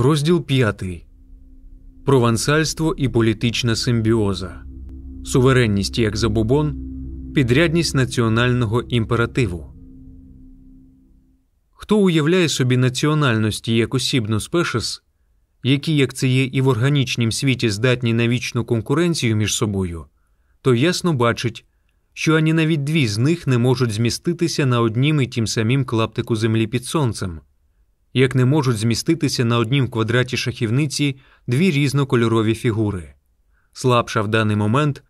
Розділ 5. Провансальство і політична симбіоза, суверенність як забубон, підрядність національного імперативу. Хто уявляє собі національності як осібну спешес, які, як це є і в органічнім світі здатні на вічну конкуренцію між собою, то ясно бачить, що ані навіть дві з них не можуть зміститися на однім і тім самім клаптику землі під сонцем як не можуть зміститися на однім квадраті шахівниці дві різнокольорові фігури. Слабша в даний момент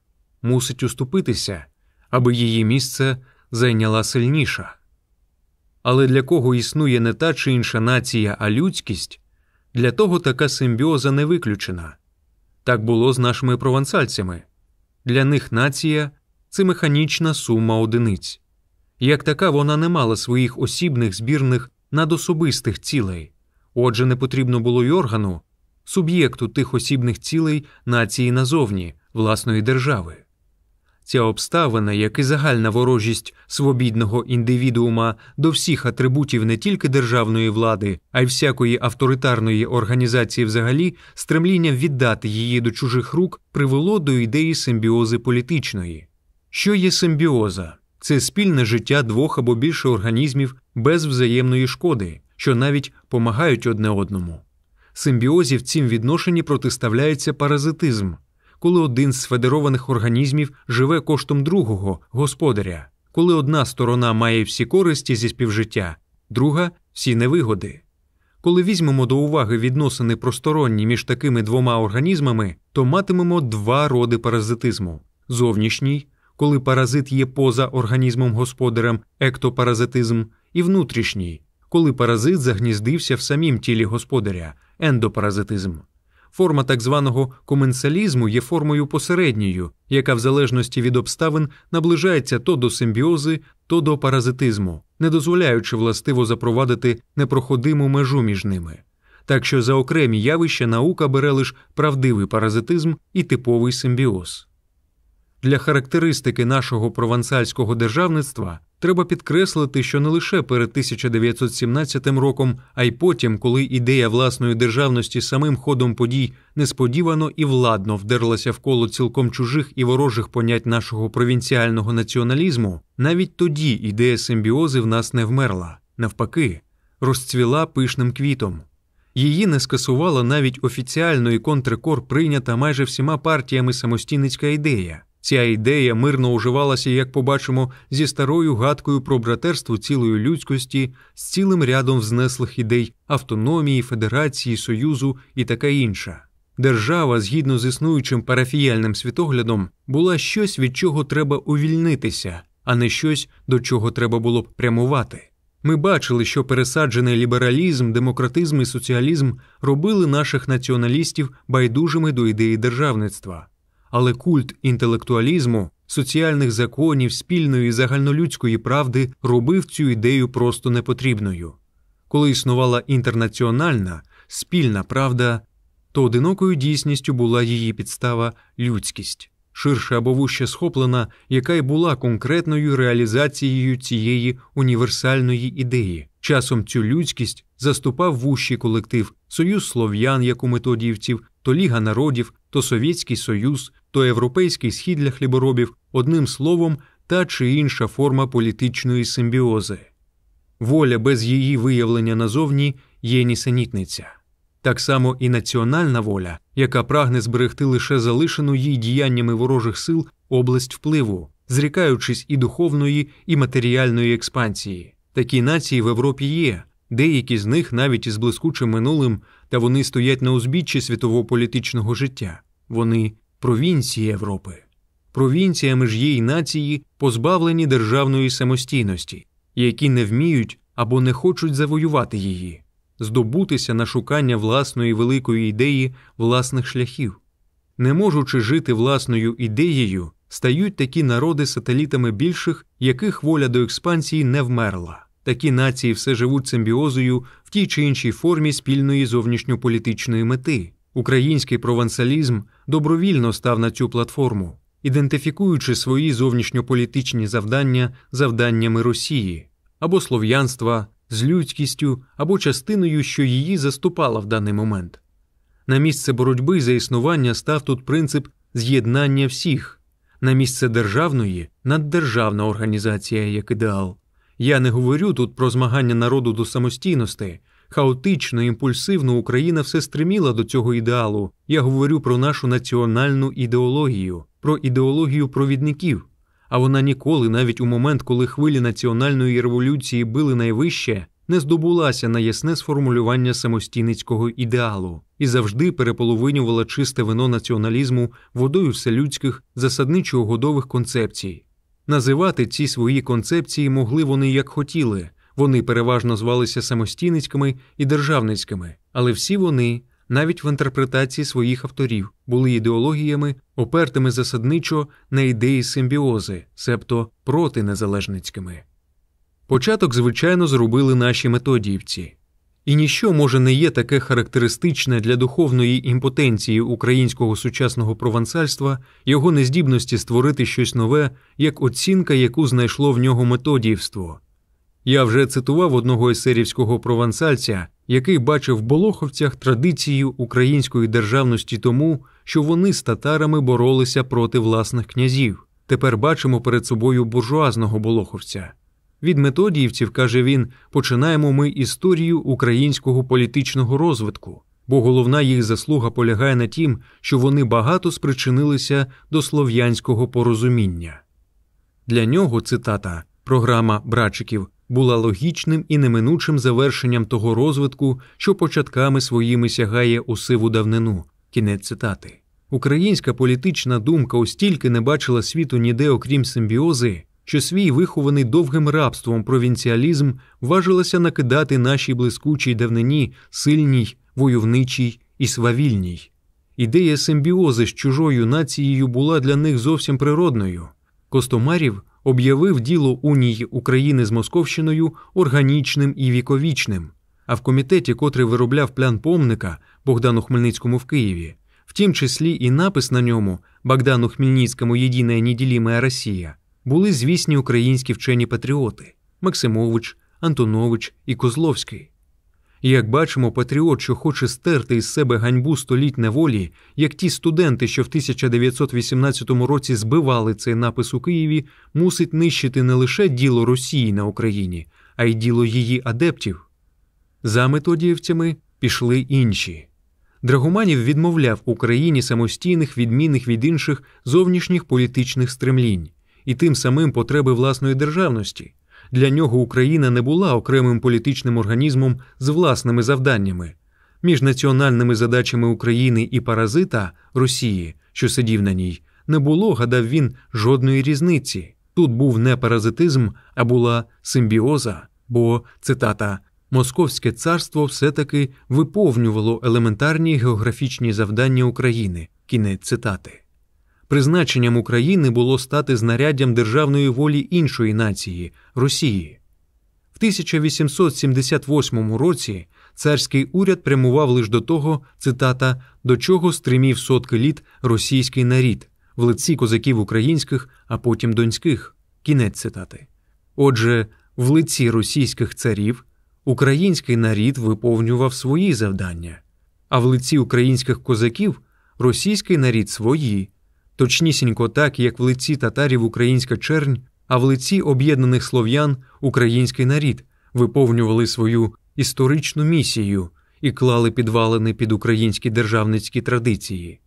мусить уступитися, аби її місце зайняла сильніша. Але для кого існує не та чи інша нація, а людськість, для того така симбіоза не виключена. Так було з нашими провансальцями. Для них нація це механічна сума одиниць. Як така вона не мала своїх осібних збірних над особистих цілей, отже, не потрібно було й органу, суб'єкту тих осібних цілей нації назовні власної держави. Ця обставина, як і загальна ворожість свобідного індивідуума до всіх атрибутів не тільки державної влади, а й всякої авторитарної організації, взагалі, стремління віддати її до чужих рук привело до ідеї симбіози політичної. Що є симбіоза? Це спільне життя двох або більше організмів без взаємної шкоди, що навіть помагають одне одному. Симбіозі в цім відношенні протиставляється паразитизм, коли один з сфедерованих організмів живе коштом другого, господаря, коли одна сторона має всі користі зі співжиття, друга всі невигоди. Коли візьмемо до уваги відносини просторонні між такими двома організмами, то матимемо два роди паразитизму зовнішній, коли паразит є поза організмом господарем, ектопаразитизм, і внутрішній, коли паразит загніздився в самім тілі господаря, ендопаразитизм. Форма так званого коменсалізму є формою посередньою, яка в залежності від обставин наближається то до симбіози, то до паразитизму, не дозволяючи властиво запровадити непроходиму межу між ними. Так що за окремі явища наука бере лише правдивий паразитизм і типовий симбіоз. Для характеристики нашого провансальського державництва Треба підкреслити, що не лише перед 1917 роком, а й потім, коли ідея власної державності самим ходом подій несподівано і владно вдерлася в коло цілком чужих і ворожих понять нашого провінціального націоналізму, навіть тоді ідея симбіози в нас не вмерла, навпаки, розцвіла пишним квітом. Її не скасувала навіть офіціально і контрикор прийнята майже всіма партіями самостійницька ідея. Ця ідея мирно уживалася, як побачимо, зі старою гадкою про братерство цілої людськості з цілим рядом взнеслих ідей автономії, федерації, союзу і таке інше. Держава, згідно з існуючим парафіяльним світоглядом, була щось, від чого треба увільнитися, а не щось, до чого треба було б прямувати. Ми бачили, що пересаджений лібералізм, демократизм і соціалізм робили наших націоналістів байдужими до ідеї державництва але культ інтелектуалізму, соціальних законів, спільної загальнолюдської правди робив цю ідею просто непотрібною. Коли існувала інтернаціональна, спільна правда, то одинокою дійсністю була її підстава людськість, ширше або вуще схоплена, яка й була конкретною реалізацією цієї універсальної ідеї. Часом цю людськість заступав вущий колектив Союз слов'ян, як у методівців, то Ліга народів, то Совєтський Союз, то європейський схід для хліборобів одним словом та чи інша форма політичної симбіози. Воля без її виявлення назовні є нісенітниця. Так само і національна воля, яка прагне зберегти лише залишену їй діяннями ворожих сил область впливу, зрікаючись і духовної, і матеріальної експансії. Такі нації в Європі є, деякі з них навіть із блискучим минулим, та вони стоять на узбіччі світового політичного життя, вони провінції Європи. Провінціями ж її нації позбавлені державної самостійності, які не вміють або не хочуть завоювати її, здобутися на шукання власної великої ідеї власних шляхів. Не можучи жити власною ідеєю, стають такі народи сателітами більших, яких воля до експансії не вмерла. Такі нації все живуть симбіозою в тій чи іншій формі спільної зовнішньополітичної мети. Український провансалізм добровільно став на цю платформу, ідентифікуючи свої зовнішньополітичні завдання завданнями Росії або слов'янства з людськістю або частиною, що її заступала в даний момент. На місце боротьби за існування став тут принцип з'єднання всіх, на місце державної наддержавна організація як ідеал. Я не говорю тут про змагання народу до самостійності, хаотично, імпульсивно Україна все стриміла до цього ідеалу. Я говорю про нашу національну ідеологію, про ідеологію провідників. А вона ніколи, навіть у момент, коли хвилі національної революції били найвище, не здобулася на ясне сформулювання самостійницького ідеалу і завжди переполовинювала чисте вино націоналізму водою вселюдських засадничо годових концепцій. Називати ці свої концепції могли вони як хотіли. Вони переважно звалися самостійницькими і державницькими, але всі вони, навіть в інтерпретації своїх авторів, були ідеологіями, опертими засадничо на ідеї симбіози, себто незалежницькими. Початок, звичайно, зробили наші методіївці. І ніщо, може, не є таке характеристичне для духовної імпотенції українського сучасного провансальства, його нездібності створити щось нове, як оцінка, яку знайшло в нього методіївство. Я вже цитував одного есерівського провансальця, який бачив в Болоховцях традицію української державності тому, що вони з татарами боролися проти власних князів. Тепер бачимо перед собою буржуазного Болоховця. Від методіївців, каже він, починаємо ми історію українського політичного розвитку, бо головна їх заслуга полягає на тім, що вони багато спричинилися до слов'янського порозуміння. Для нього цитата програма братчиків була логічним і неминучим завершенням того розвитку, що початками своїми сягає у сиву давнину. Кінець цитати. Українська політична думка остільки не бачила світу ніде, окрім симбіози, що свій вихований довгим рабством провінціалізм важилася накидати нашій блискучій давнині сильній, войовничій і свавільній. Ідея симбіози з чужою нацією була для них зовсім природною. Костомарів об'явив діло Унії України з Московщиною органічним і віковічним, а в комітеті, котрий виробляв плян помника Богдану Хмельницькому в Києві, в тім числі і напис на ньому Богдану Хмельницькому Єдина неділімая Росія, були звісні українські вчені патріоти Максимович, Антонович і Козловський. Як бачимо, патріот, що хоче стерти із себе ганьбу століть неволі, як ті студенти, що в 1918 році збивали цей напис у Києві, мусить нищити не лише діло Росії на Україні, а й діло її адептів. За методіївцями пішли інші. Драгоманів відмовляв Україні самостійних, відмінних від інших зовнішніх політичних стремлінь і тим самим потреби власної державності. Для нього Україна не була окремим політичним організмом з власними завданнями. Між національними задачами України і паразита Росії, що сидів на ній, не було, гадав він, жодної різниці. Тут був не паразитизм, а була симбіоза, бо цитата. Московське царство все-таки виповнювало елементарні географічні завдання України. Кінець цитати. Призначенням України було стати знаряддям державної волі іншої нації Росії. В 1878 році царський уряд прямував лише до того, цитата, до чого стримів сотки літ російський нарід в лиці козаків українських, а потім донських. Кінець цитати. Отже, в лиці російських царів український нарід виповнював свої завдання, а в лиці українських козаків російський нарід свої точнісінько так, як в лиці татарів українська чернь, а в лиці об'єднаних слов'ян український нарід виповнювали свою історичну місію і клали підвалини під українські державницькі традиції.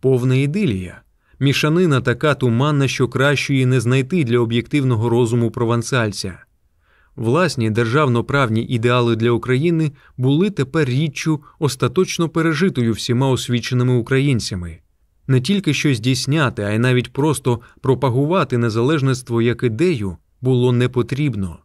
Повна ідилія, мішанина така туманна, що кращої не знайти для об'єктивного розуму провансальця. Власні державноправні ідеали для України були тепер річчю остаточно пережитою всіма освіченими українцями не тільки що здійсняти, а й навіть просто пропагувати незалежництво як ідею було не потрібно,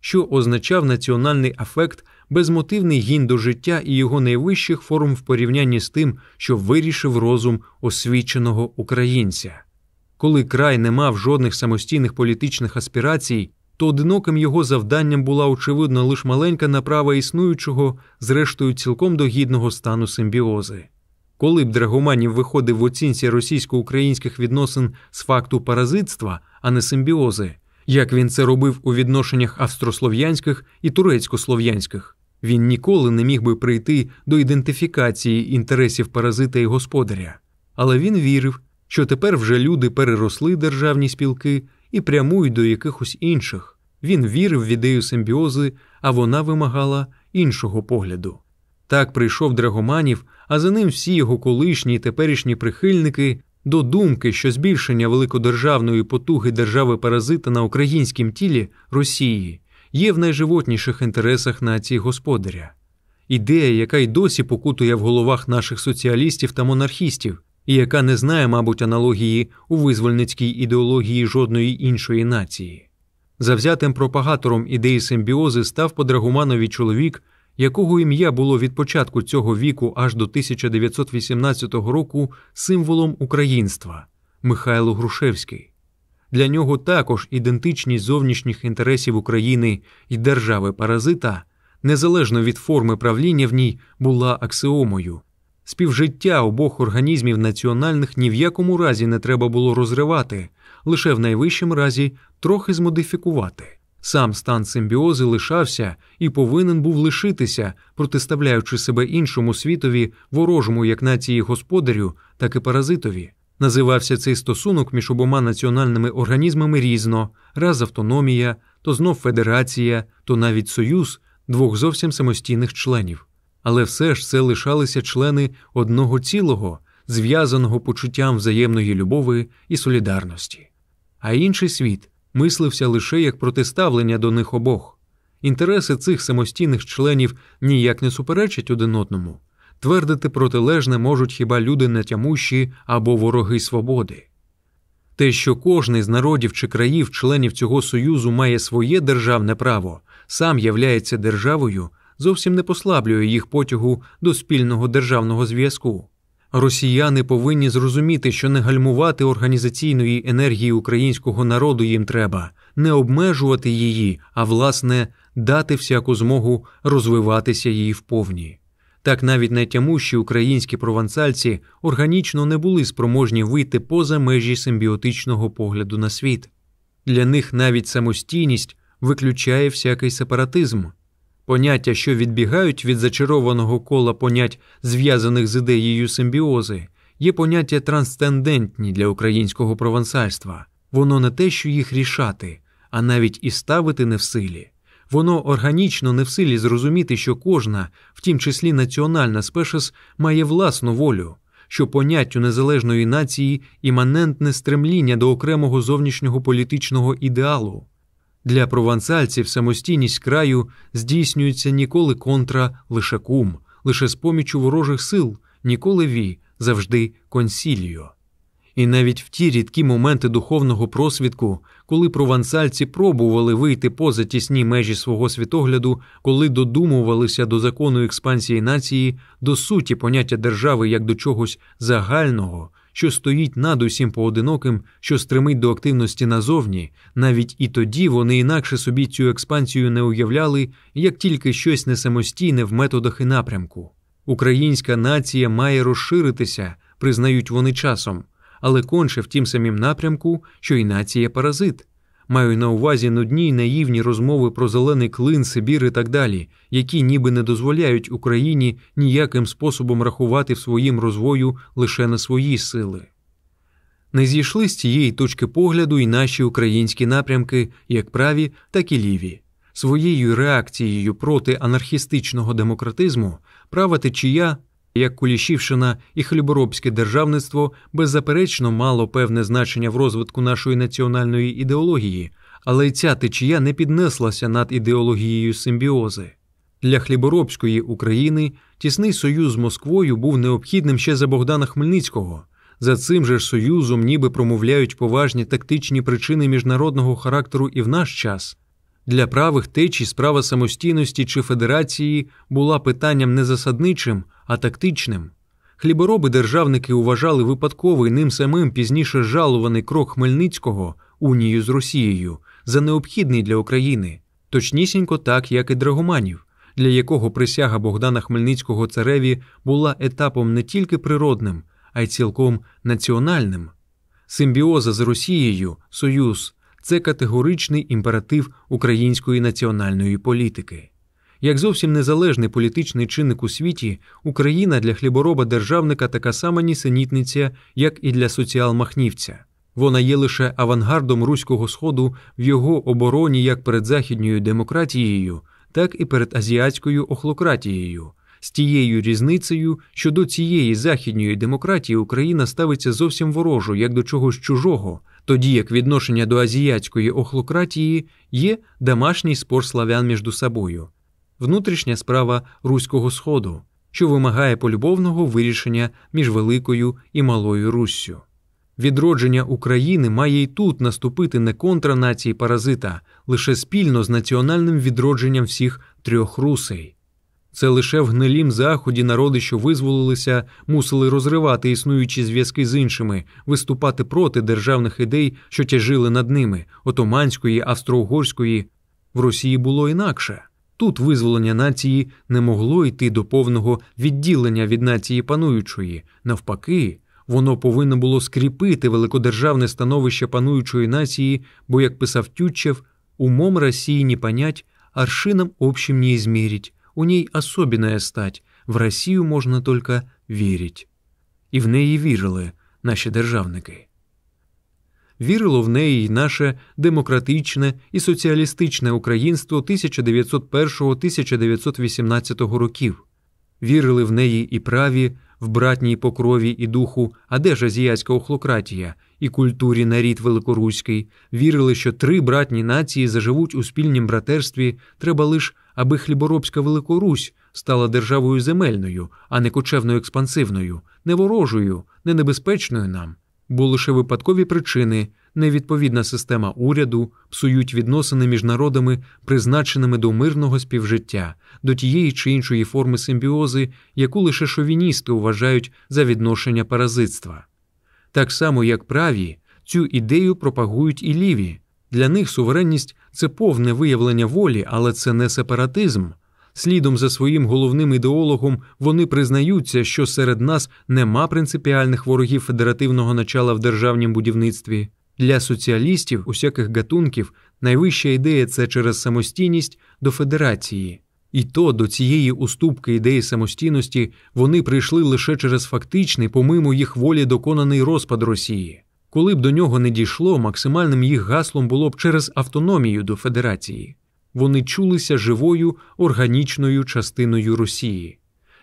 що означав національний афект безмотивний гін до життя і його найвищих форм в порівнянні з тим, що вирішив розум освіченого українця. Коли край не мав жодних самостійних політичних аспірацій, то одиноким його завданням була очевидно лише маленька направа існуючого, зрештою цілком догідного стану симбіози. Коли б Драгоманів виходив в оцінці російсько-українських відносин з факту паразитства, а не симбіози, як він це робив у відношеннях австрослов'янських і турецько-слов'янських, він ніколи не міг би прийти до ідентифікації інтересів паразита і господаря, але він вірив, що тепер вже люди переросли державні спілки і прямують до якихось інших. Він вірив в ідею симбіози, а вона вимагала іншого погляду. Так прийшов Драгоманів а за ним всі його колишні і теперішні прихильники до думки, що збільшення великодержавної потуги держави паразита на українськім тілі Росії є в найживотніших інтересах нації господаря. Ідея, яка й досі покутує в головах наших соціалістів та монархістів, і яка не знає, мабуть, аналогії у визвольницькій ідеології жодної іншої нації. Завзятим пропагатором ідеї симбіози став подрагуманові чоловік якого ім'я було від початку цього віку аж до 1918 року символом українства Михайло Грушевський. Для нього також ідентичність зовнішніх інтересів України і держави паразита, незалежно від форми правління в ній, була аксиомою. Співжиття обох організмів національних ні в якому разі не треба було розривати, лише в найвищому разі трохи змодифікувати. Сам стан симбіози лишався і повинен був лишитися, протиставляючи себе іншому світові, ворожому як нації господарю, так і паразитові. Називався цей стосунок між обома національними організмами різно, раз автономія, то знов федерація, то навіть союз двох зовсім самостійних членів. Але все ж це лишалися члени одного цілого, зв'язаного почуттям взаємної любови і солідарності. А інший світ мислився лише як протиставлення до них обох. Інтереси цих самостійних членів ніяк не суперечать один одному. Твердити протилежне можуть хіба люди натямущі або вороги свободи. Те, що кожний з народів чи країв, членів цього союзу, має своє державне право, сам являється державою, зовсім не послаблює їх потягу до спільного державного зв'язку. Росіяни повинні зрозуміти, що не гальмувати організаційної енергії українського народу їм треба, не обмежувати її, а власне дати всяку змогу розвиватися їй вповні. Так навіть найтямущі українські провансальці органічно не були спроможні вийти поза межі симбіотичного погляду на світ. Для них навіть самостійність виключає всякий сепаратизм. Поняття, що відбігають від зачарованого кола понять, зв'язаних з ідеєю симбіози, є поняття трансцендентні для українського провансальства. Воно не те, що їх рішати, а навіть і ставити не в силі. Воно органічно не в силі зрозуміти, що кожна, в тім числі національна спешес, має власну волю, що поняттю незалежної нації іманентне стремління до окремого зовнішнього політичного ідеалу. Для провансальців самостійність краю здійснюється ніколи контра лише кум, лише з помічу ворожих сил, ніколи ві, завжди консіліо. І навіть в ті рідкі моменти духовного просвідку, коли провансальці пробували вийти поза тісні межі свого світогляду, коли додумувалися до закону експансії нації, до суті поняття держави як до чогось загального, що стоїть над усім поодиноким, що стримить до активності назовні, навіть і тоді вони інакше собі цю експансію не уявляли, як тільки щось не самостійне в методах і напрямку. Українська нація має розширитися, признають вони часом, але конче в тім самім напрямку, що і нація паразит. Маю на увазі нудні й наївні розмови про зелений клин, Сибір і так далі, які ніби не дозволяють Україні ніяким способом рахувати в своїм розвою лише на свої сили. Не зійшли з цієї точки погляду і наші українські напрямки, як праві, так і ліві. Своєю реакцією проти анархістичного демократизму права течія як Кулішівщина і хліборобське державництво беззаперечно мало певне значення в розвитку нашої національної ідеології, але й ця течія не піднеслася над ідеологією симбіози. Для хліборобської України тісний союз з Москвою був необхідним ще за Богдана Хмельницького. За цим же ж союзом ніби промовляють поважні тактичні причини міжнародного характеру і в наш час. Для правих течій справа самостійності чи федерації була питанням не засадничим, а тактичним. Хлібороби державники вважали випадковий ним самим пізніше жалуваний крок Хмельницького унію з Росією за необхідний для України, точнісінько так, як і Драгоманів, для якого присяга Богдана Хмельницького цареві була етапом не тільки природним, а й цілком національним. Симбіоза з Росією, Союз це категоричний імператив української національної політики. Як зовсім незалежний політичний чинник у світі, Україна для хлібороба державника така сама нісенітниця, як і для соціал-махнівця. Вона є лише авангардом руського сходу в його обороні як перед західньою демократією, так і перед азіатською охлократією, з тією різницею, що до цієї західньої демократії Україна ставиться зовсім ворожо як до чогось чужого, тоді як відношення до азіатської охлократії є домашній спор славян між собою, внутрішня справа Руського Сходу, що вимагає полюбовного вирішення між Великою і Малою Руссю. Відродження України має й тут наступити не контра нації паразита лише спільно з національним відродженням всіх трьох русей. Це лише в гнилім заході народи, що визволилися, мусили розривати існуючі зв'язки з іншими, виступати проти державних ідей, що тяжили над ними отоманської, австро-угорської. В Росії було інакше. Тут визволення нації не могло йти до повного відділення від нації пануючої. Навпаки, воно повинно було скріпити великодержавне становище пануючої нації, бо, як писав Тютчев, умом Росії не понять, аршинам общим не ізміріть. У ній особенная стать, в Росію можна только вірить. І в неї вірили наші державники. Вірило в неї й наше демократичне і соціалістичне українство 1901-1918 років. Вірили в неї і праві, в братній покрові і духу, а де ж азіатська охлократія і культурі нарід великоруський, вірили, що три братні нації заживуть у спільнім братерстві, треба лише аби хліборобська Великорусь стала державою земельною, а не кочевною експансивною, не ворожою, не небезпечною нам, бо лише випадкові причини, невідповідна система уряду псують відносини між народами, призначеними до мирного співжиття, до тієї чи іншої форми симбіози, яку лише шовіністи вважають за відношення паразитства. Так само, як праві, цю ідею пропагують і ліві. Для них суверенність це повне виявлення волі, але це не сепаратизм. Слідом за своїм головним ідеологом вони признаються, що серед нас нема принципіальних ворогів федеративного начала в державнім будівництві. Для соціалістів усяких гатунків найвища ідея це через самостійність до федерації. І то до цієї уступки ідеї самостійності вони прийшли лише через фактичний, помимо їх волі, доконаний розпад Росії. Коли б до нього не дійшло, максимальним їх гаслом було б через автономію до Федерації. Вони чулися живою органічною частиною Росії.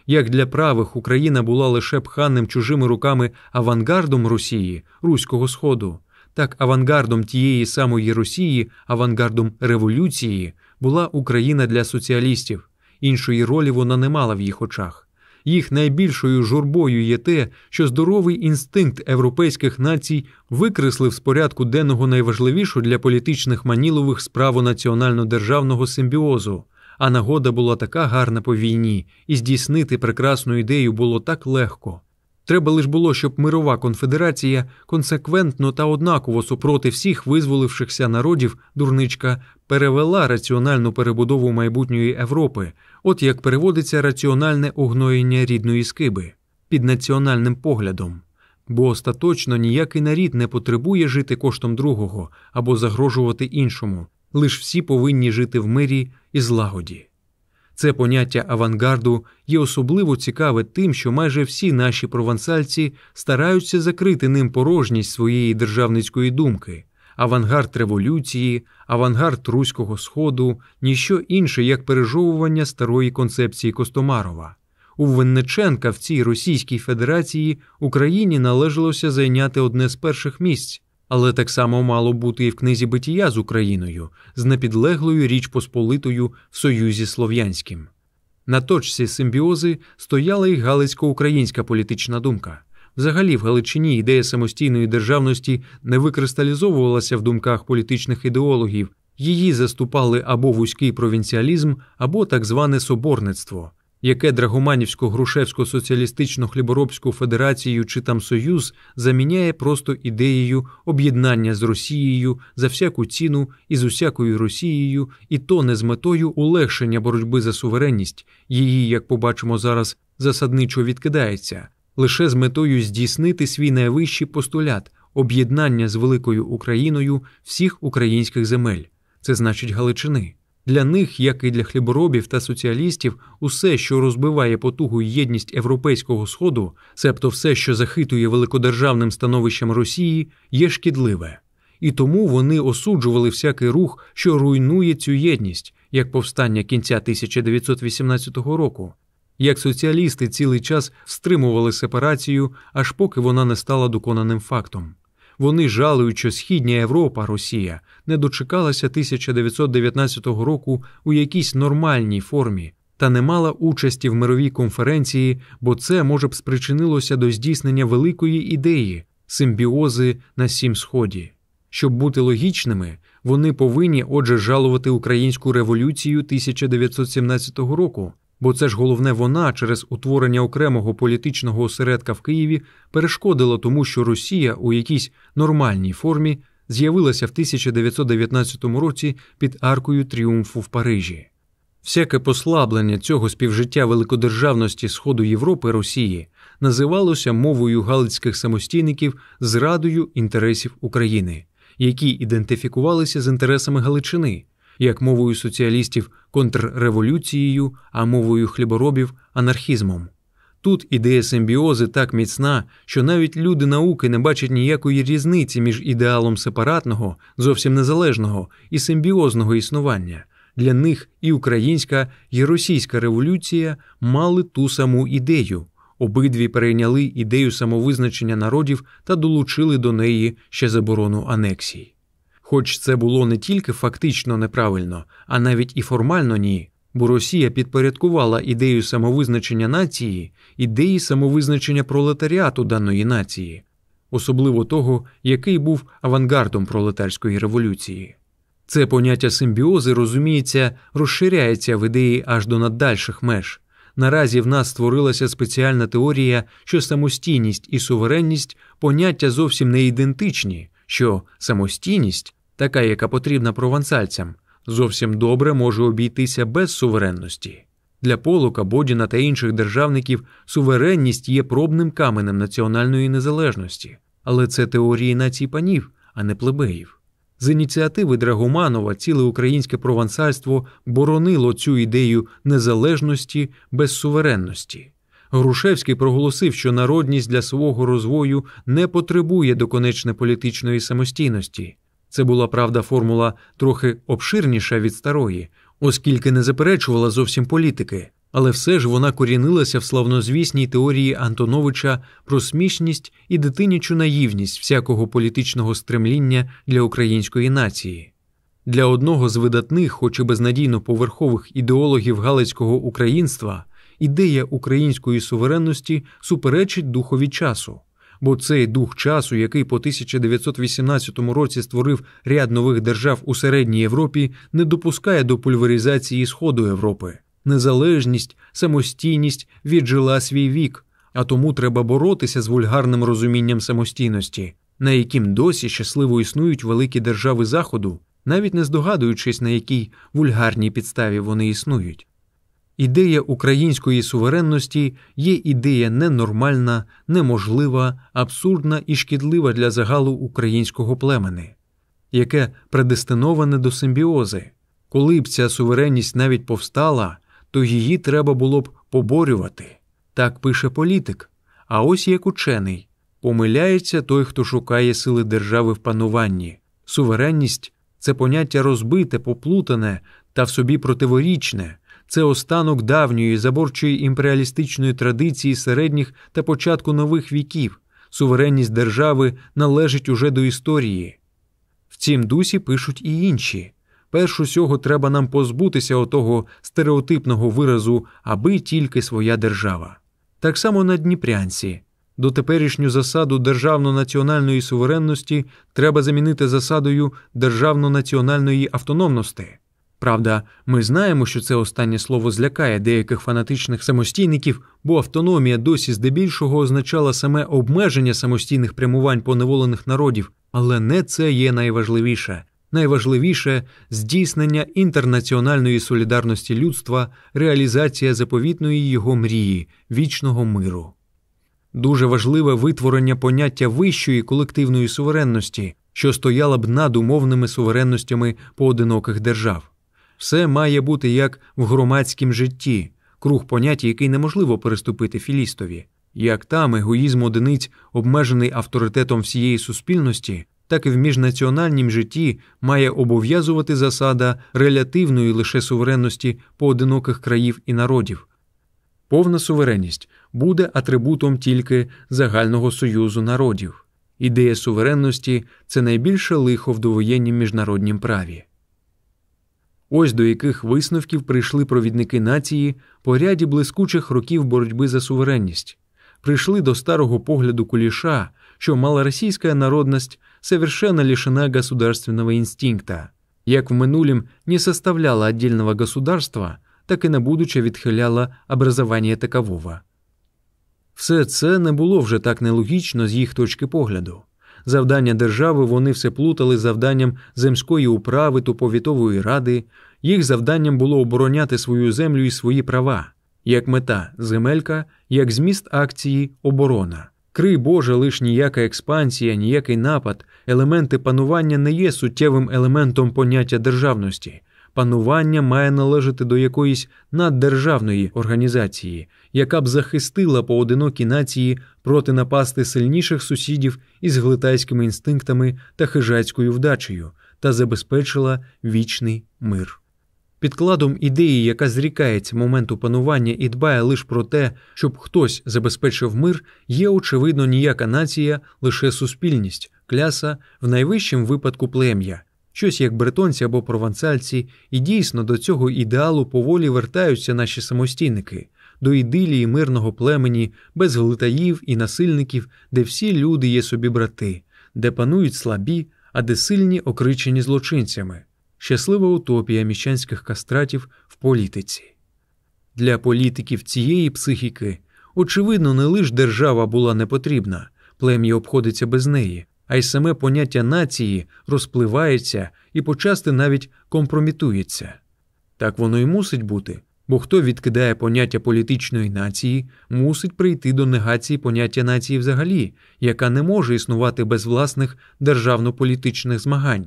Як для правих Україна була лише пханим чужими руками авангардом Росії, Руського Сходу, так авангардом тієї самої Росії, авангардом революції, була Україна для соціалістів, іншої ролі вона не мала в їх очах. Їх найбільшою журбою є те, що здоровий інстинкт європейських націй викреслив з порядку денного найважливішу для політичних манілових справу національно-державного симбіозу. А нагода була така гарна по війні, і здійснити прекрасну ідею було так легко. Треба лиш було, щоб мирова конфедерація консеквентно та однаково супроти всіх визволившихся народів дурничка перевела раціональну перебудову майбутньої Європи, от як переводиться раціональне огноєння рідної скиби під національним поглядом, бо остаточно ніякий нарід не потребує жити коштом другого або загрожувати іншому, лиш всі повинні жити в мирі і злагоді. Це поняття авангарду є особливо цікаве тим, що майже всі наші провансальці стараються закрити ним порожність своєї державницької думки. Авангард революції, авангард Руського Сходу, ніщо інше як пережовування старої концепції Костомарова. У Винниченка в цій Російській Федерації Україні належалося зайняти одне з перших місць. Але так само мало бути і в книзі битія з Україною, з непідлеглою Річ Посполитою в Союзі Слов'янським. На точці симбіози стояла і галицько-українська політична думка. Взагалі, в Галичині ідея самостійної державності не викристалізовувалася в думках політичних ідеологів, її заступали або вузький провінціалізм, або так зване соборництво яке Драгоманівську грушевську соціалістично хліборобську федерацію чи там союз заміняє просто ідеєю об'єднання з Росією за всяку ціну і з усякою Росією, і то не з метою улегшення боротьби за суверенність, її, як побачимо зараз, засадничо відкидається, лише з метою здійснити свій найвищий постулят об'єднання з великою Україною всіх українських земель, це значить Галичини. Для них, як і для хліборобів та соціалістів, усе, що розбиває потугу і єдність Європейського Сходу, себто все, що захитує великодержавним становищем Росії, є шкідливе, і тому вони осуджували всякий рух, що руйнує цю єдність, як повстання кінця 1918 року. Як соціалісти цілий час стримували сепарацію, аж поки вона не стала доконаним фактом. Вони жалують, що Східня Європа, Росія, не дочекалася 1919 року у якійсь нормальній формі та не мала участі в мировій конференції, бо це може б спричинилося до здійснення великої ідеї, симбіози на сім сході. Щоб бути логічними, вони повинні, отже, жалувати українську революцію 1917 року бо це ж головне вона через утворення окремого політичного осередка в Києві перешкодила тому, що Росія у якійсь нормальній формі з'явилася в 1919 році під аркою тріумфу в Парижі. Всяке послаблення цього співжиття великодержавності Сходу Європи Росії називалося мовою галицьких самостійників зрадою інтересів України, які ідентифікувалися з інтересами Галичини як мовою соціалістів контрреволюцією, а мовою хліборобів анархізмом. Тут ідея симбіози так міцна, що навіть люди науки не бачать ніякої різниці між ідеалом сепаратного, зовсім незалежного і симбіозного існування. Для них і українська, і російська революція мали ту саму ідею. Обидві перейняли ідею самовизначення народів та долучили до неї ще заборону анексій. Хоч це було не тільки фактично неправильно, а навіть і формально ні, бо Росія підпорядкувала ідею самовизначення нації, ідеї самовизначення пролетаріату даної нації, особливо того, який був авангардом пролетарської революції. Це поняття симбіози розуміється, розширяється в ідеї аж до наддальших меж. Наразі в нас створилася спеціальна теорія, що самостійність і суверенність поняття зовсім не ідентичні, що самостійність така, яка потрібна провансальцям, зовсім добре може обійтися без суверенності. Для Полока, Бодіна та інших державників суверенність є пробним каменем національної незалежності, але це теорії націй панів, а не плебеїв. З ініціативи Драгоманова ціле українське провансальство боронило цю ідею незалежності без суверенності. Грушевський проголосив, що народність для свого розвою не потребує доконечне політичної самостійності, це була правда формула трохи обширніша від старої, оскільки не заперечувала зовсім політики, але все ж вона корінилася в славнозвісній теорії Антоновича про смішність і дитинячу наївність всякого політичного стремління для української нації. Для одного з видатних, хоч і безнадійно поверхових ідеологів Галицького українства, ідея української суверенності суперечить духові часу бо цей дух часу, який по 1918 році створив ряд нових держав у середній Європі, не допускає до пульверизації Сходу Європи. Незалежність, самостійність віджила свій вік, а тому треба боротися з вульгарним розумінням самостійності, на яким досі щасливо існують великі держави Заходу, навіть не здогадуючись, на якій вульгарній підставі вони існують. Ідея української суверенності є ідея ненормальна, неможлива, абсурдна і шкідлива для загалу українського племени, яке предестиноване до симбіози. Коли б ця суверенність навіть повстала, то її треба було б поборювати. Так пише політик. А ось як учений помиляється той, хто шукає сили держави в пануванні. Суверенність це поняття розбите, поплутане та в собі противорічне це останок давньої заборчої імперіалістичної традиції середніх та початку нових віків. Суверенність держави належить уже до історії. В цім дусі пишуть і інші. Перш усього треба нам позбутися отого стереотипного виразу, аби тільки своя держава. Так само на Дніпрянці. дотеперішню засаду державно-національної суверенності треба замінити засадою державно-національної автономності. Правда, ми знаємо, що це останнє слово злякає деяких фанатичних самостійників, бо автономія досі здебільшого означала саме обмеження самостійних прямувань поневолених народів, але не це є найважливіше. Найважливіше здійснення інтернаціональної солідарності людства, реалізація заповітної його мрії, вічного миру. Дуже важливе витворення поняття вищої колективної суверенності, що стояла б над умовними суверенностями поодиноких держав все має бути як в громадськім житті, круг понять, який неможливо переступити філістові. Як там егоїзм одиниць обмежений авторитетом всієї суспільності, так і в міжнаціональнім житті має обов'язувати засада релятивної лише суверенності поодиноких країв і народів. Повна суверенність буде атрибутом тільки загального союзу народів. Ідея суверенності це найбільше лихо в довоєнні міжнароднім праві. Ось до яких висновків прийшли провідники нації по ряді блискучих років боротьби за суверенність, прийшли до старого погляду куліша, що малоросійська народність совершенно лишена государственного інстинкта, як в минулім не составляла отдельного государства, так і набудуче відхиляла образування такового. Все це не було вже так нелогічно з їх точки погляду завдання держави вони все плутали з завданням земської управи туповітової ради, їх завданням було обороняти свою землю і свої права, як мета земелька, як зміст акції оборона. Крий Боже, лиш ніяка експансія, ніякий напад, елементи панування не є суттєвим елементом поняття державності, панування має належати до якоїсь наддержавної організації, яка б захистила поодинокі нації проти напасти сильніших сусідів із глитайськими інстинктами та хижацькою вдачею та забезпечила вічний мир. Підкладом ідеї, яка зрікається моменту панування і дбає лише про те, щоб хтось забезпечив мир, є очевидно ніяка нація, лише суспільність, кляса, в найвищому випадку плем'я, щось як бретонці або провансальці, і дійсно до цього ідеалу поволі вертаються наші самостійники, до ідилії мирного племені, без глитаїв і насильників, де всі люди є собі брати, де панують слабі, а де сильні окричені злочинцями. Щаслива утопія міщанських кастратів в політиці. Для політиків цієї психіки, очевидно, не лише держава була непотрібна, плем'я обходиться без неї, а й саме поняття нації розпливається і почасти навіть компромітується. Так воно й мусить бути, бо хто відкидає поняття політичної нації, мусить прийти до негації поняття нації взагалі, яка не може існувати без власних державно-політичних змагань.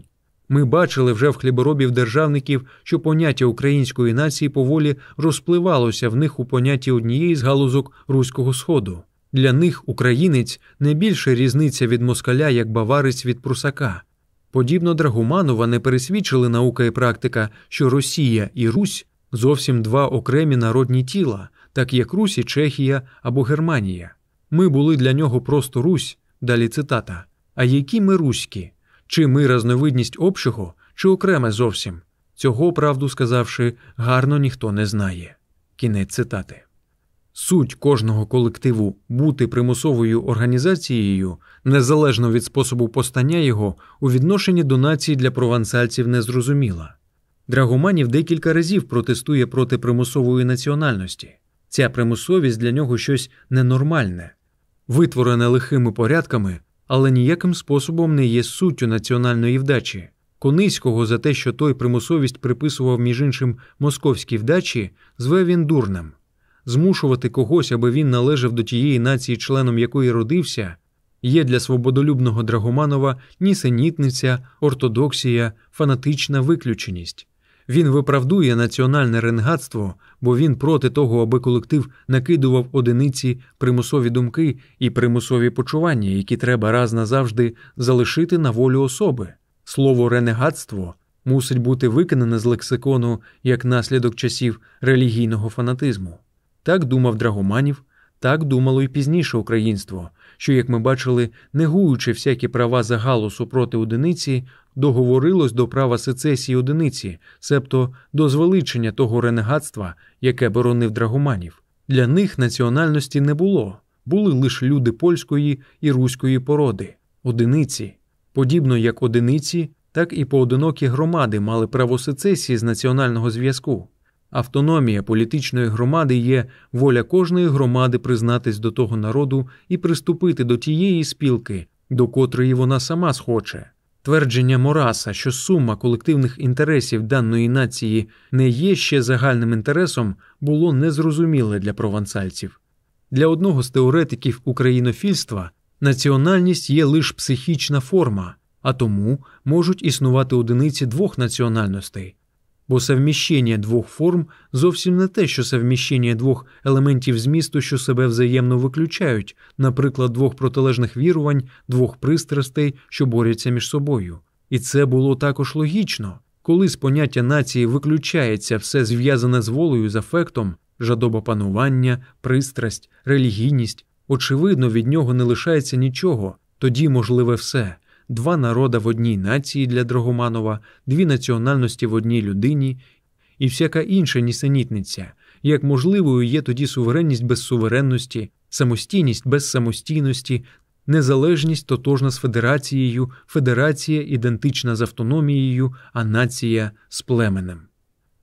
Ми бачили вже в хліборобів державників, що поняття української нації поволі розпливалося в них у понятті однієї з галузок Руського Сходу. Для них українець не більше різниця від москаля як баварець від прусака. Подібно Драгуманова не пересвідчили наука і практика, що Росія і Русь зовсім два окремі народні тіла, так як Русь і Чехія або Германія. Ми були для нього просто Русь, далі цитата. А які ми руські? Чи ми разновидність общого, чи окреме зовсім? Цього, правду сказавши, гарно ніхто не знає. Кінець цитати. Суть кожного колективу бути примусовою організацією, незалежно від способу постання його, у відношенні до нації для провансальців незрозуміла. Драгоманів декілька разів протестує проти примусової національності. Ця примусовість для нього щось ненормальне, витворене лихими порядками, але ніяким способом не є суттю національної вдачі. Кониського за те, що той примусовість приписував між іншим московській вдачі, зве він дурним змушувати когось, аби він належав до тієї нації, членом якої родився, є для свободолюбного Драгоманова нісенітниця, ортодоксія, фанатична виключеність. Він виправдує національне ренгатство, бо він проти того, аби колектив накидував одиниці примусові думки і примусові почування, які треба раз назавжди залишити на волю особи. Слово ренегатство мусить бути викинене з лексикону як наслідок часів релігійного фанатизму. Так думав Драгоманів, так думало й пізніше українство, що, як ми бачили, негуючи всякі права загалу проти одиниці, договорилось до права сецесії одиниці, себто до звеличення того ренегатства, яке боронив Драгоманів. Для них національності не було, були лише люди польської і руської породи, одиниці. Подібно як одиниці, так і поодинокі громади мали право сецесії з національного зв'язку. Автономія політичної громади є воля кожної громади признатись до того народу і приступити до тієї спілки, до котрої вона сама схоче. Твердження Мораса, що сума колективних інтересів даної нації не є ще загальним інтересом, було незрозуміле для провансальців. Для одного з теоретиків українофільства національність є лише психічна форма, а тому можуть існувати одиниці двох національностей. Бо совміщення двох форм зовсім не те, що совміщення двох елементів змісту, що себе взаємно виключають, наприклад, двох протилежних вірувань, двох пристрастей, що борються між собою. І це було також логічно. Коли з поняття нації виключається все зв'язане з волею з афектом, жадоба панування, пристрасть, релігійність, очевидно, від нього не лишається нічого, тоді можливе все два народа в одній нації для Драгоманова, дві національності в одній людині і всяка інша нісенітниця, як можливою є тоді суверенність без суверенності, самостійність без самостійності, незалежність тотожна з федерацією, федерація ідентична з автономією, а нація з племенем.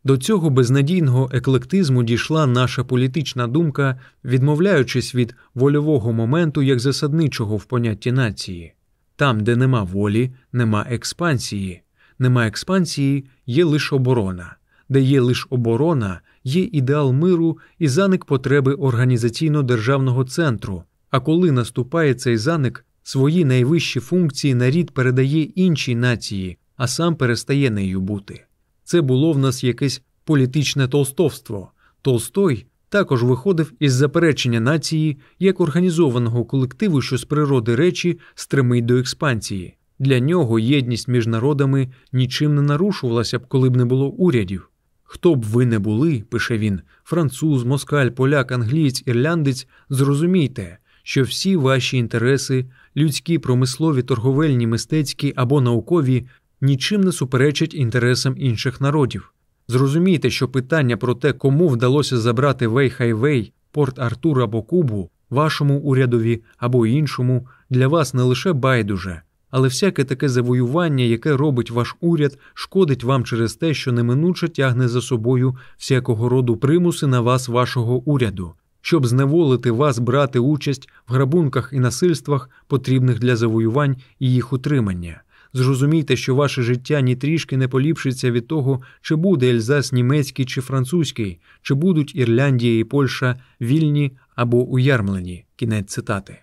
До цього безнадійного еклектизму дійшла наша політична думка, відмовляючись від вольового моменту як засадничого в понятті нації. Там, де нема волі, нема експансії, нема експансії, є лише оборона, де є лише оборона, є ідеал миру і заник потреби організаційно державного центру. А коли наступає цей заник, свої найвищі функції нарід передає іншій нації, а сам перестає нею бути. Це було в нас якесь політичне толстовство. Толстой також виходив із заперечення нації як організованого колективу, що з природи речі стримить до експансії. Для нього єдність між народами нічим не нарушувалася б, коли б не було урядів. Хто б ви не були, пише він, француз, москаль, поляк, англієць, ірляндець, зрозумійте, що всі ваші інтереси, людські, промислові, торговельні, мистецькі або наукові, нічим не суперечать інтересам інших народів. Зрозумійте, що питання про те, кому вдалося забрати Вейхайвей, Порт Артур або Кубу, вашому урядові або іншому, для вас не лише байдуже, але всяке таке завоювання, яке робить ваш уряд, шкодить вам через те, що неминуче тягне за собою всякого роду примуси на вас вашого уряду. Щоб зневолити вас брати участь в грабунках і насильствах, потрібних для завоювань і їх утримання. Зрозумійте, що ваше життя ні трішки не поліпшиться від того, чи буде Ельзас німецький чи французький, чи будуть Ірляндія і Польща вільні або уярмлені. Кінець цитати.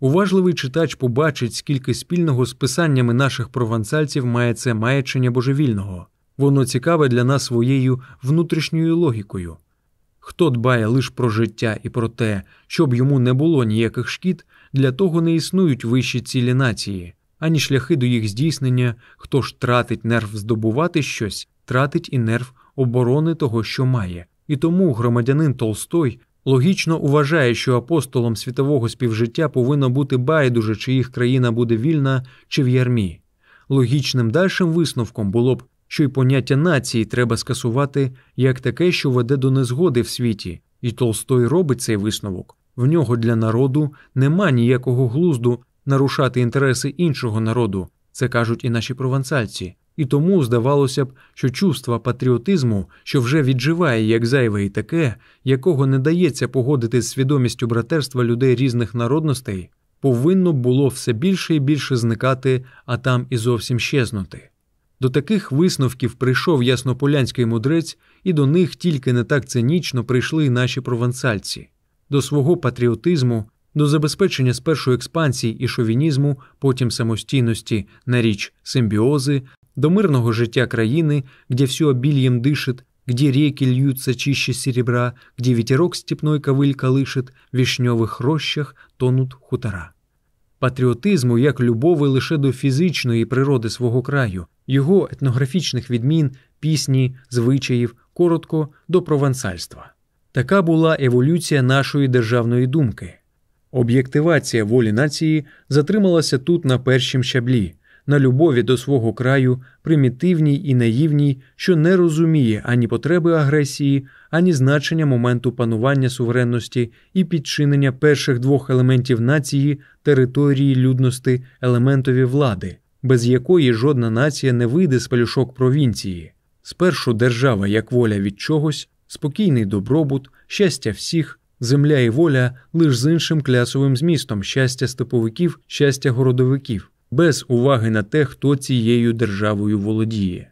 Уважливий читач побачить, скільки спільного з писаннями наших провансальців має це маячення божевільного. Воно цікаве для нас своєю внутрішньою логікою. Хто дбає лише про життя і про те, щоб йому не було ніяких шкід, для того не існують вищі цілі нації, ані шляхи до їх здійснення, хто ж тратить нерв здобувати щось, тратить і нерв оборони того, що має. І тому громадянин Толстой логічно вважає, що апостолом світового співжиття повинно бути байдуже, чи їх країна буде вільна чи в ярмі. Логічним дальшим висновком було б, що й поняття нації треба скасувати як таке, що веде до незгоди в світі, і Толстой робить цей висновок. В нього для народу нема ніякого глузду нарушати інтереси іншого народу, це кажуть і наші провансальці, і тому здавалося б, що чувство патріотизму, що вже відживає як зайве і таке, якого не дається погодити з свідомістю братерства людей різних народностей, повинно було все більше і більше зникати, а там і зовсім щезнути. До таких висновків прийшов яснополянський мудрець, і до них тільки не так цинічно прийшли наші провансальці. До свого патріотизму до забезпечення спершу експансії і шовінізму, потім самостійності на річ симбіози, до мирного життя країни, де все обільєм дышит, где реки льються чище серебра, где ветерок степной ковыль колышет, в вишневих рощах тонут хутора. Патріотизму як любови лише до фізичної природи свого краю, його етнографічних відмін, пісні, звичаїв, коротко до провансальства. Така була еволюція нашої державної думки. Об'єктивація волі нації затрималася тут на першім щаблі, на любові до свого краю, примітивній і наївній, що не розуміє ані потреби агресії, ані значення моменту панування суверенності і підчинення перших двох елементів нації, території, людності, елементові влади, без якої жодна нація не вийде з пелюшок провінції. Спершу держава як воля від чогось, спокійний добробут, щастя всіх. Земля і воля лише з іншим клясовим змістом щастя степовиків, щастя городовиків, без уваги на те, хто цією державою володіє.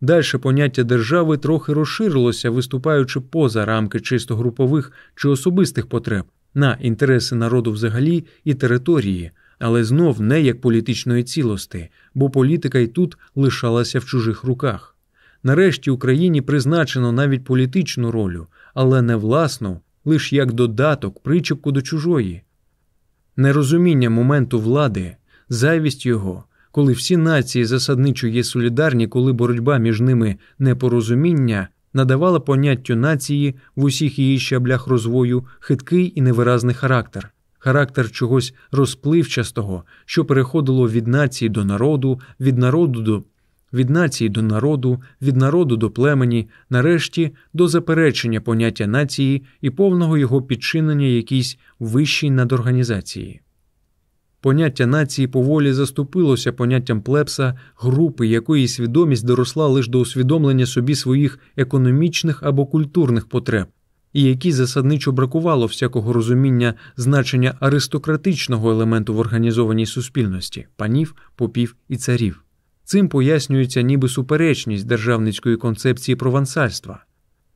Далі поняття держави трохи розширилося, виступаючи поза рамки чисто групових чи особистих потреб на інтереси народу взагалі і території, але знов не як політичної цілости, бо політика й тут лишалася в чужих руках. Нарешті Україні призначено навіть політичну роль, але не власну, лиш як додаток, причепку до чужої, нерозуміння моменту влади, зайвість його, коли всі нації засадничо є солідарні, коли боротьба між ними непорозуміння надавала поняттю нації в усіх її щаблях розвою хиткий і невиразний характер. Характер чогось розпливчастого, що переходило від нації до народу, від народу до від нації до народу, від народу до племені, нарешті до заперечення поняття нації і повного його підчинення якійсь вищій надорганізації. Поняття нації поволі заступилося поняттям плепса, групи, якої свідомість доросла лише до усвідомлення собі своїх економічних або культурних потреб, і які засадничо бракувало всякого розуміння значення аристократичного елементу в організованій суспільності панів, попів і царів. Цим пояснюється ніби суперечність державницької концепції провансальства.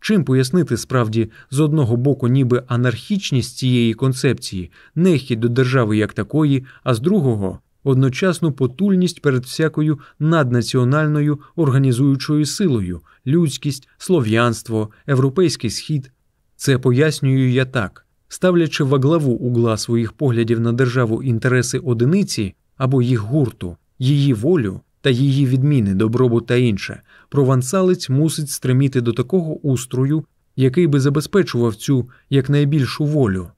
Чим пояснити справді з одного боку, ніби анархічність цієї концепції, нехід до держави як такої, а з другого одночасну потульність перед всякою наднаціональною організуючою силою, людськість, слов'янство, європейський схід? Це пояснюю я так, ставлячи во главу угла своїх поглядів на державу інтереси одиниці або їх гурту, її волю та її відміни, добробут та інше, провансалець мусить стриміти до такого устрою, який би забезпечував цю якнайбільшу волю.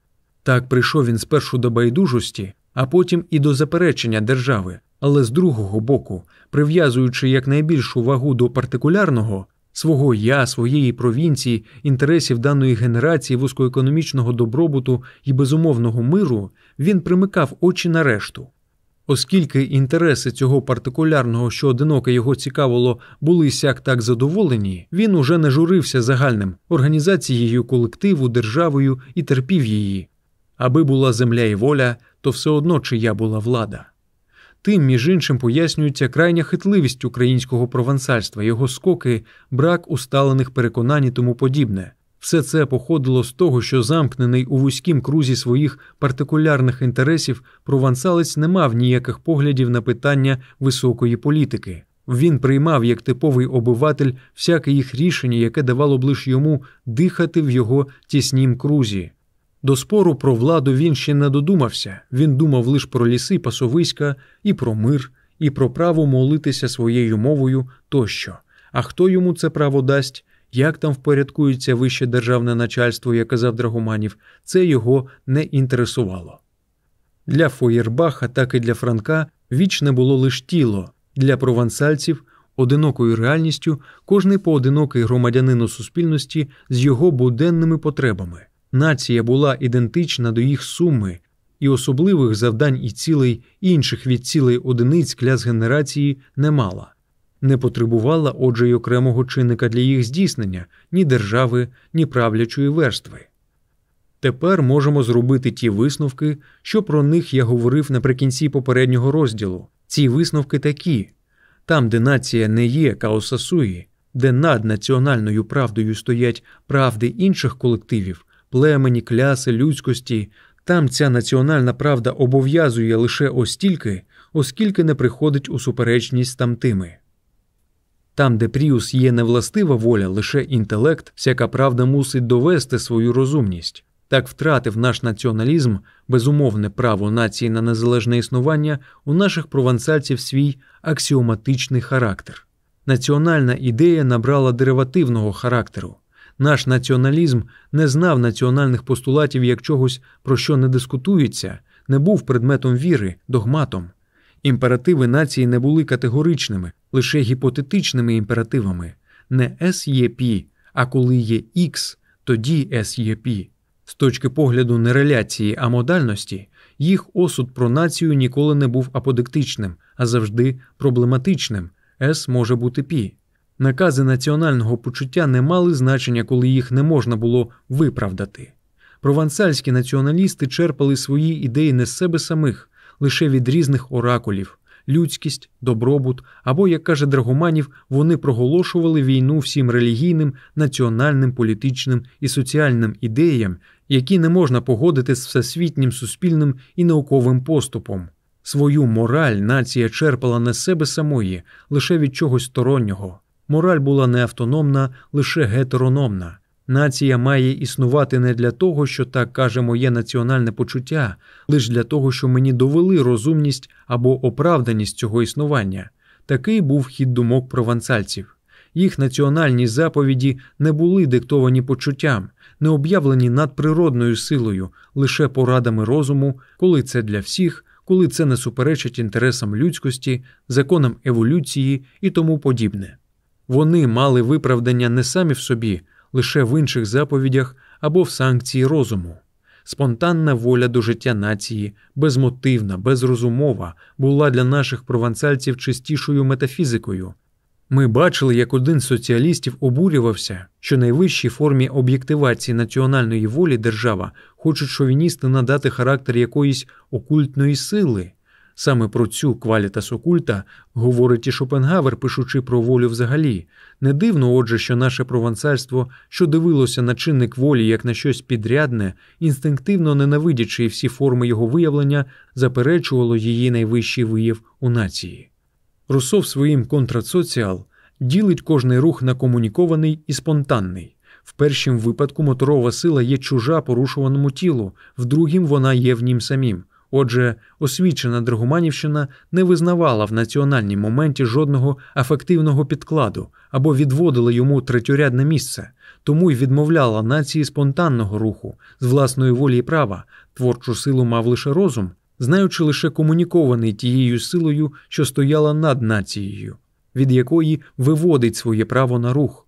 Так прийшов він спершу до байдужості, а потім і до заперечення держави, але з другого боку, прив'язуючи якнайбільшу вагу до партикулярного свого я, своєї провінції, інтересів даної генерації вузькоекономічного добробуту і безумовного миру, він примикав очі на решту. Оскільки інтереси цього партикулярного, що одиноке його цікавило, були сяк так задоволені, він уже не журився загальним організацією колективу, державою і терпів її. Аби була земля і воля, то все одно чия була влада. Тим, між іншим, пояснюється крайня хитливість українського провансальства, його скоки, брак усталених переконань і тому подібне, все це походило з того, що замкнений у вузькім крузі своїх партикулярних інтересів провансалець не мав ніяких поглядів на питання високої політики. Він приймав як типовий обиватель всяке їх рішення, яке давало б лише йому дихати в його тіснім крузі. До спору про владу він ще не додумався він думав лише про ліси, пасовиська, і про мир, і про право молитися своєю мовою тощо. А хто йому це право дасть, як там впорядкується вище державне начальство, як казав Драгоманів, це його не інтересувало. Для Фоєрбаха, так і для Франка, вічне було лиш тіло, для провансальців одинокою реальністю кожний поодинокий громадянину суспільності з його буденними потребами. Нація була ідентична до їх суми і особливих завдань і цілей інших від цілей одиниць кляс генерації не мала не потребувала, отже, й окремого чинника для їх здійснення ні держави, ні правлячої верстви. Тепер можемо зробити ті висновки, що про них я говорив наприкінці попереднього розділу. Ці висновки такі там, де нація не є каосасуї, де над національною правдою стоять правди інших колективів, племені, кляси, людськості, там ця національна правда обов'язує лише остільки, оскільки не приходить у суперечність з тамтими. Там, де Пріус є не властива воля, лише інтелект, всяка правда мусить довести свою розумність. Так втратив наш націоналізм безумовне право нації на незалежне існування у наших провансальців свій аксіоматичний характер. Національна ідея набрала деривативного характеру. Наш націоналізм не знав національних постулатів як чогось, про що не дискутується, не був предметом віри, догматом. Імперативи нації не були категоричними, лише гіпотетичними імперативами. Не SEP, а коли є X, тоді SEP. З точки погляду не реляції, а модальності, їх осуд про націю ніколи не був аподектичним, а завжди проблематичним. S може бути P. Накази національного почуття не мали значення, коли їх не можна було виправдати. Провансальські націоналісти черпали свої ідеї не з себе самих, лише від різних оракулів людськість, добробут або, як каже Драгоманів, вони проголошували війну всім релігійним, національним, політичним і соціальним ідеям, які не можна погодити з всесвітнім суспільним і науковим поступом. Свою мораль нація черпала не себе самої, лише від чогось стороннього. Мораль була не автономна, лише гетерономна. Нація має існувати не для того, що так каже моє національне почуття, лише для того, що мені довели розумність або оправданість цього існування. Такий був хід думок провансальців. Їх національні заповіді не були диктовані почуттям, не об'явлені надприродною силою, лише порадами розуму, коли це для всіх, коли це не суперечить інтересам людськості, законам еволюції і тому подібне. Вони мали виправдання не самі в собі лише в інших заповідях або в санкції розуму. Спонтанна воля до життя нації, безмотивна, безрозумова, була для наших провансальців чистішою метафізикою. Ми бачили, як один з соціалістів обурювався, що найвищій формі об'єктивації національної волі держава хочуть шовіністи надати характер якоїсь окультної сили, Саме про цю квалітас окульта говорить і Шопенгавер, пишучи про волю взагалі. Не дивно, отже, що наше провансальство, що дивилося на чинник волі як на щось підрядне, інстинктивно ненавидячи всі форми його виявлення, заперечувало її найвищий вияв у нації. Русов своїм контрацоціал ділить кожний рух на комунікований і спонтанний. В першому випадку моторова сила є чужа порушуваному тілу, в другім вона є в нім самім. Отже, освічена Драгоманівщина не визнавала в національній моменті жодного афективного підкладу або відводила йому третьорядне місце, тому й відмовляла нації спонтанного руху з власної волі і права, творчу силу мав лише розум, знаючи лише комунікований тією силою, що стояла над нацією, від якої виводить своє право на рух.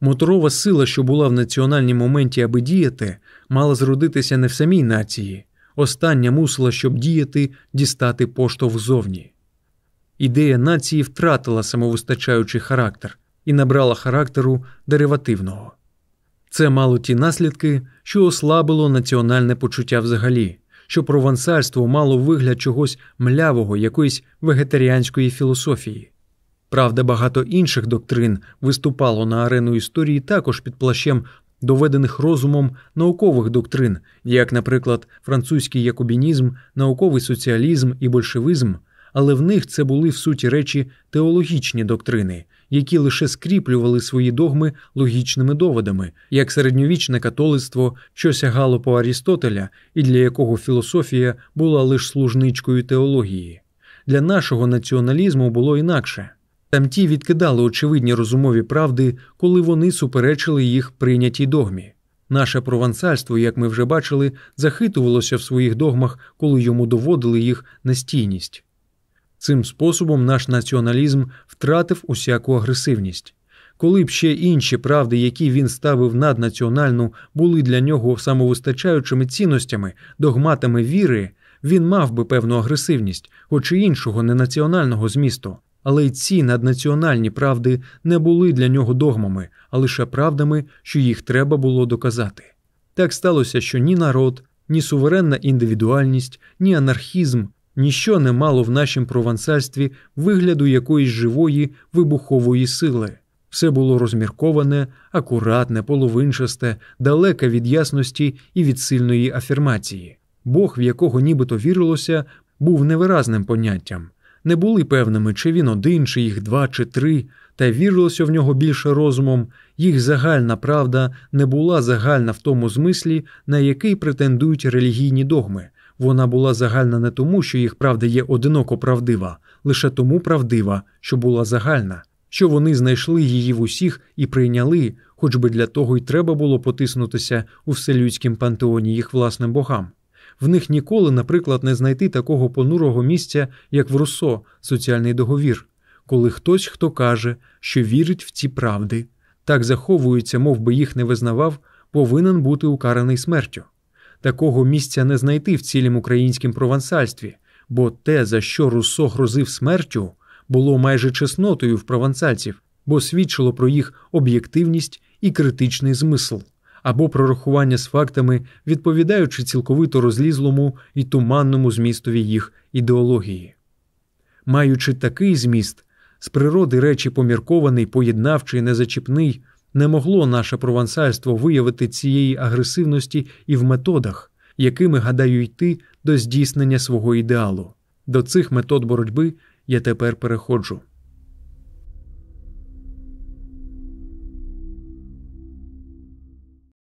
Моторова сила, що була в національній моменті, аби діяти, мала зродитися не в самій нації остання мусила, щоб діяти, дістати поштовх зовні. Ідея нації втратила самовистачаючий характер і набрала характеру деривативного. Це мало ті наслідки, що ослабило національне почуття взагалі, що провансальство мало вигляд чогось млявого, якоїсь вегетаріанської філософії. Правда, багато інших доктрин виступало на арену історії також під плащем доведених розумом наукових доктрин, як, наприклад, французький якобінізм, науковий соціалізм і большевизм, але в них це були в суті речі теологічні доктрини, які лише скріплювали свої догми логічними доводами, як середньовічне католицтво, що сягало по Арістотеля, і для якого філософія була лише служничкою теології. Для нашого націоналізму було інакше. Тамті відкидали очевидні розумові правди, коли вони суперечили їх прийнятій догмі. Наше провансальство, як ми вже бачили, захитувалося в своїх догмах, коли йому доводили їх настійність. Цим способом наш націоналізм втратив усяку агресивність. Коли б ще інші правди, які він ставив наднаціональну, були для нього самовистачаючими цінностями, догматами віри, він мав би певну агресивність, хоч і іншого ненаціонального змісту. Але й ці наднаціональні правди не були для нього догмами, а лише правдами, що їх треба було доказати. Так сталося, що ні народ, ні суверенна індивідуальність, ні анархізм ніщо не мало в нашім провансальстві вигляду якоїсь живої вибухової сили. Все було розмірковане, акуратне, половинчасте, далеке від ясності і від сильної афірмації. Бог, в якого нібито вірилося, був невиразним поняттям не були певними, чи він один, чи їх два, чи три, та вірилося в нього більше розумом, їх загальна правда не була загальна в тому змислі, на який претендують релігійні догми. Вона була загальна не тому, що їх правда є одиноко правдива, лише тому правдива, що була загальна, що вони знайшли її в усіх і прийняли, хоч би для того й треба було потиснутися у вселюдськім пантеоні їх власним богам. В них ніколи, наприклад, не знайти такого понурого місця, як в Руссо, соціальний договір, коли хтось, хто каже, що вірить в ці правди, так заховується, мов би їх не визнавав, повинен бути укараний смертю. Такого місця не знайти в цілім українському провансальстві, бо те, за що Руссо грозив смертю, було майже чеснотою в провансальців, бо свідчило про їх об'єктивність і критичний змисл або прорахування з фактами, відповідаючи цілковито розлізлому і туманному змістові їх ідеології. Маючи такий зміст, з природи речі поміркований, поєднавчий, незачіпний, не могло наше провансальство виявити цієї агресивності і в методах, якими гадаю йти до здійснення свого ідеалу. До цих метод боротьби я тепер переходжу.